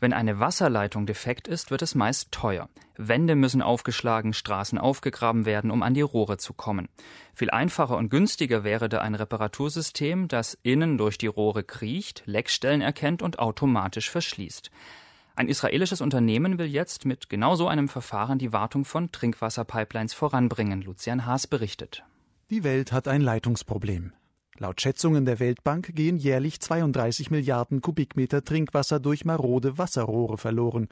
Wenn eine Wasserleitung defekt ist, wird es meist teuer. Wände müssen aufgeschlagen, Straßen aufgegraben werden, um an die Rohre zu kommen. Viel einfacher und günstiger wäre da ein Reparatursystem, das innen durch die Rohre kriecht, Leckstellen erkennt und automatisch verschließt. Ein israelisches Unternehmen will jetzt mit genau so einem Verfahren die Wartung von Trinkwasserpipelines voranbringen, Lucian Haas berichtet. Die Welt hat ein Leitungsproblem. Laut Schätzungen der Weltbank gehen jährlich 32 Milliarden Kubikmeter Trinkwasser durch marode Wasserrohre verloren.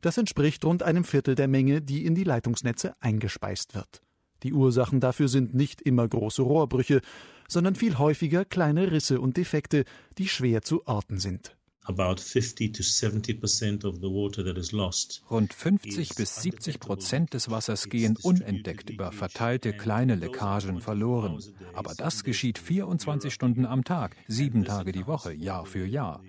Das entspricht rund einem Viertel der Menge, die in die Leitungsnetze eingespeist wird. Die Ursachen dafür sind nicht immer große Rohrbrüche, sondern viel häufiger kleine Risse und Defekte, die schwer zu orten sind. Rund 50 bis 70 Prozent des Wassers gehen unentdeckt über verteilte kleine Leckagen verloren. Aber das geschieht 24 Stunden am Tag, sieben Tage die Woche, Jahr für Jahr.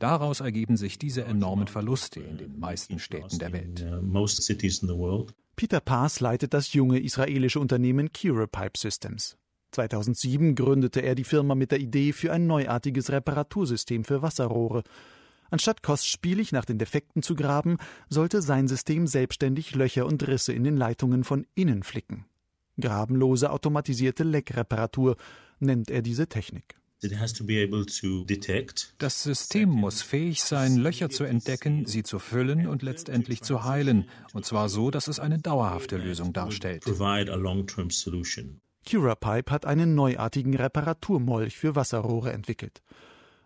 Daraus ergeben sich diese enormen Verluste in den meisten Städten der Welt. Uh, Peter Paas leitet das junge israelische Unternehmen Kira Pipe Systems. 2007 gründete er die Firma mit der Idee für ein neuartiges Reparatursystem für Wasserrohre. Anstatt kostspielig nach den Defekten zu graben, sollte sein System selbstständig Löcher und Risse in den Leitungen von innen flicken. Grabenlose automatisierte Leckreparatur nennt er diese Technik. Das System muss fähig sein, Löcher zu entdecken, sie zu füllen und letztendlich zu heilen, und zwar so, dass es eine dauerhafte Lösung darstellt. CuraPipe hat einen neuartigen Reparaturmolch für Wasserrohre entwickelt.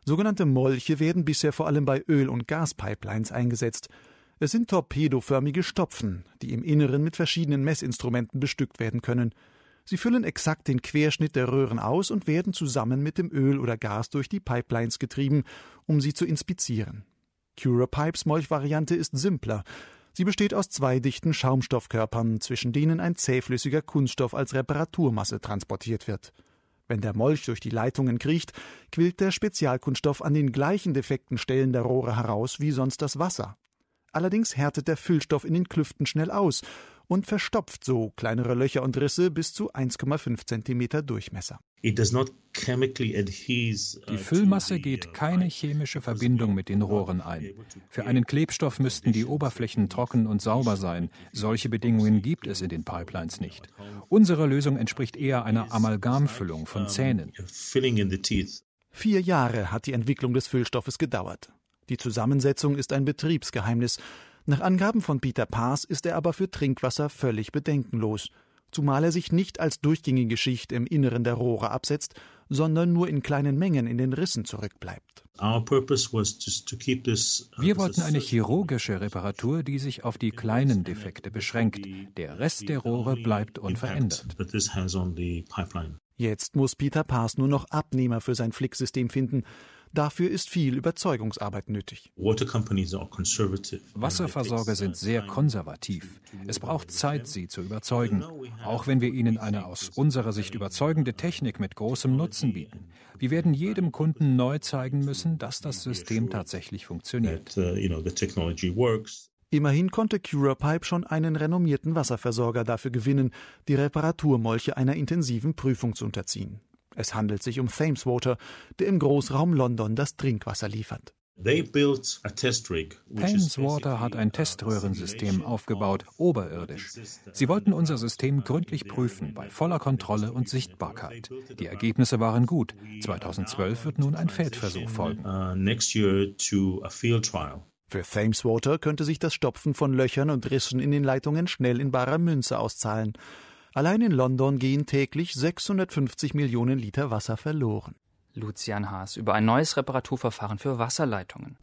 Sogenannte Molche werden bisher vor allem bei Öl- und Gaspipelines eingesetzt. Es sind torpedoförmige Stopfen, die im Inneren mit verschiedenen Messinstrumenten bestückt werden können. Sie füllen exakt den Querschnitt der Röhren aus und werden zusammen mit dem Öl oder Gas durch die Pipelines getrieben, um sie zu inspizieren. CuraPipes Molchvariante ist simpler. Sie besteht aus zwei dichten Schaumstoffkörpern, zwischen denen ein zähflüssiger Kunststoff als Reparaturmasse transportiert wird. Wenn der Molch durch die Leitungen kriecht, quillt der Spezialkunststoff an den gleichen defekten Stellen der Rohre heraus wie sonst das Wasser. Allerdings härtet der Füllstoff in den Klüften schnell aus und verstopft so kleinere Löcher und Risse bis zu 1,5 cm Durchmesser. Uh, die Füllmasse geht uh, keine chemische Verbindung mit den Rohren ein. Für einen Klebstoff müssten die Oberflächen trocken und sauber sein. Solche Bedingungen gibt es in den Pipelines nicht. Unsere Lösung entspricht eher einer Amalgamfüllung von Zähnen. Vier Jahre hat die Entwicklung des Füllstoffes gedauert. Die Zusammensetzung ist ein Betriebsgeheimnis. Nach Angaben von Peter Paas ist er aber für Trinkwasser völlig bedenkenlos zumal er sich nicht als durchgängige Schicht im Inneren der Rohre absetzt, sondern nur in kleinen Mengen in den Rissen zurückbleibt. Uh, Wir wollten eine chirurgische Reparatur, die sich auf die kleinen Defekte beschränkt. Der Rest der Rohre bleibt unverändert. Jetzt muss Peter Paas nur noch Abnehmer für sein Flicksystem finden. Dafür ist viel Überzeugungsarbeit nötig. Wasserversorger sind sehr konservativ. Es braucht Zeit, sie zu überzeugen, auch wenn wir ihnen eine aus unserer Sicht überzeugende Technik mit also großem Nutzen bieten. Wir werden jedem Kunden neu zeigen müssen, dass das System tatsächlich funktioniert. Uh, Immerhin konnte CuraPipe schon einen renommierten Wasserversorger dafür gewinnen, die Reparaturmolche einer intensiven Prüfung zu unterziehen. Es handelt sich um Thameswater, der im Großraum London das Trinkwasser liefert. Thameswater hat ein Teströhrensystem aufgebaut, oberirdisch. Sie wollten unser System gründlich prüfen, bei voller Kontrolle und Sichtbarkeit. Die Ergebnisse waren gut. 2012 wird nun ein Feldversuch folgen. Uh, Für Thameswater könnte sich das Stopfen von Löchern und Rissen in den Leitungen schnell in barer Münze auszahlen. Allein in London gehen täglich 650 Millionen Liter Wasser verloren. Lucian Haas über ein neues Reparaturverfahren für Wasserleitungen.